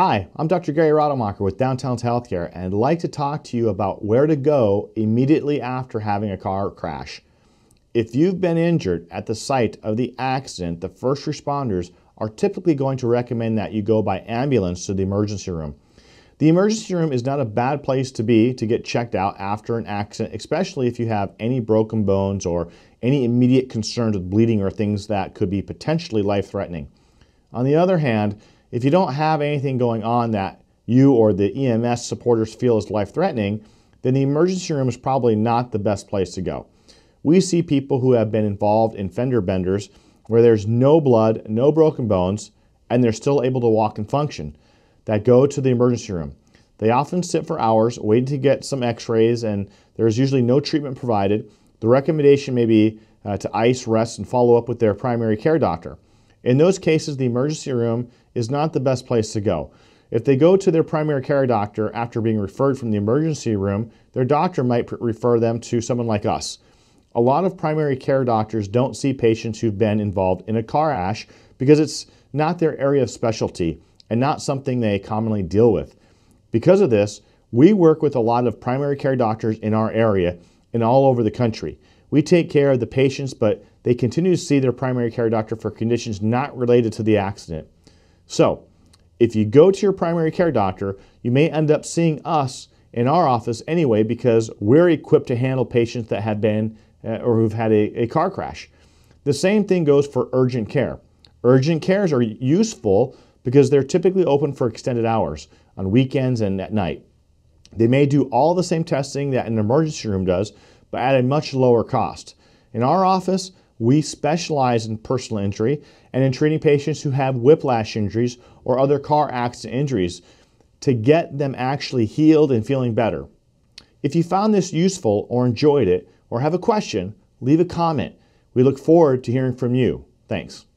Hi, I'm Dr. Gary Rademacher with Downtown's Healthcare, and I'd like to talk to you about where to go immediately after having a car crash. If you've been injured at the site of the accident, the first responders are typically going to recommend that you go by ambulance to the emergency room. The emergency room is not a bad place to be to get checked out after an accident, especially if you have any broken bones or any immediate concerns with bleeding or things that could be potentially life threatening. On the other hand, if you don't have anything going on that you or the EMS supporters feel is life threatening, then the emergency room is probably not the best place to go. We see people who have been involved in fender benders where there's no blood, no broken bones, and they're still able to walk and function that go to the emergency room. They often sit for hours waiting to get some x rays, and there's usually no treatment provided. The recommendation may be uh, to ice, rest, and follow up with their primary care doctor. In those cases, the emergency room is not the best place to go. If they go to their primary care doctor after being referred from the emergency room, their doctor might refer them to someone like us. A lot of primary care doctors don't see patients who've been involved in a car crash because it's not their area of specialty and not something they commonly deal with. Because of this, we work with a lot of primary care doctors in our area and all over the country. We take care of the patients, but they continue to see their primary care doctor for conditions not related to the accident. So, if you go to your primary care doctor, you may end up seeing us in our office anyway because we're equipped to handle patients that have been uh, or who've had a, a car crash. The same thing goes for urgent care. Urgent cares are useful because they're typically open for extended hours on weekends and at night. They may do all the same testing that an emergency room does, but at a much lower cost. In our office, we specialize in personal injury and in treating patients who have whiplash injuries or other car accident injuries to get them actually healed and feeling better. If you found this useful or enjoyed it or have a question, leave a comment. We look forward to hearing from you. Thanks.